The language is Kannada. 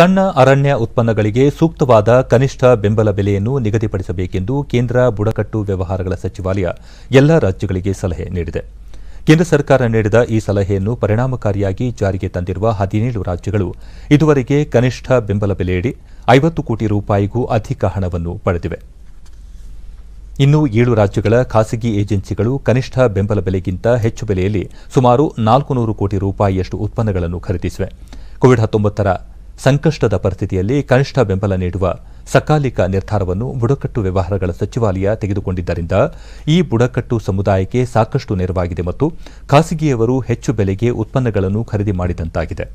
ಸಣ್ಣ ಅರಣ್ಯ ಉತ್ಪನ್ನಗಳಿಗೆ ಸೂಕ್ತವಾದ ಕನಿಷ್ಠ ಬೆಂಬಲ ಬೆಲೆಯನ್ನು ನಿಗದಿಪಡಿಸಬೇಕೆಂದು ಕೇಂದ್ರ ಬುಡಕಟ್ಟು ವ್ಯವಹಾರಗಳ ಸಚಿವಾಲಯ ಎಲ್ಲ ರಾಜ್ಯಗಳಿಗೆ ಸಲಹೆ ನೀಡಿದೆ ಕೇಂದ್ರ ಸರ್ಕಾರ ನೀಡಿದ ಈ ಸಲಹೆಯನ್ನು ಪರಿಣಾಮಕಾರಿಯಾಗಿ ಜಾರಿಗೆ ತಂದಿರುವ ಹದಿನೇಳು ರಾಜ್ಯಗಳು ಇದುವರೆಗೆ ಕನಿಷ್ಠ ಬೆಂಬಲ ಬೆಲೆಯಡಿ ಐವತ್ತು ಕೋಟಿ ರೂಪಾಯಿಗೂ ಅಧಿಕ ಹಣವನ್ನು ಪಡೆದಿವೆ ಇನ್ನು ಏಳು ರಾಜ್ಯಗಳ ಖಾಸಗಿ ಏಜೆನ್ಸಿಗಳು ಕನಿಷ್ಠ ಬೆಂಬಲ ಬೆಲೆಗಿಂತ ಹೆಚ್ಚು ಬೆಲೆಯಲ್ಲಿ ಸುಮಾರು ನಾಲ್ಕು ಕೋಟಿ ರೂಪಾಯಿಯಷ್ಟು ಉತ್ಪನ್ನಗಳನ್ನು ಖರೀದಿಸಿವೆ ಕೋವಿಡ್ ಹತ್ತೊಂಬತ್ತರ ಸಂಕಷ್ಟದ ಪರಿಸ್ಥಿತಿಯಲ್ಲಿ ಕನಿಷ್ಠ ಬೆಂಬಲ ನೀಡುವ ಸಕಾಲಿಕ ನಿರ್ಧಾರವನ್ನು ಬುಡಕಟ್ಟು ವ್ಯವಹಾರಗಳ ಸಚಿವಾಲಯ ತೆಗೆದುಕೊಂಡಿದ್ದರಿಂದ ಈ ಬುಡಕಟ್ಟು ಸಮುದಾಯಕ್ಕೆ ಸಾಕಷ್ಟು ನೆರವಾಗಿದೆ ಮತ್ತು ಖಾಸಗಿಯವರು ಹೆಚ್ಚು ಬೆಲೆಗೆ ಉತ್ಪನ್ನಗಳನ್ನು ಖರೀದಿ ಮಾಡಿದಂತಾಗಿದೆ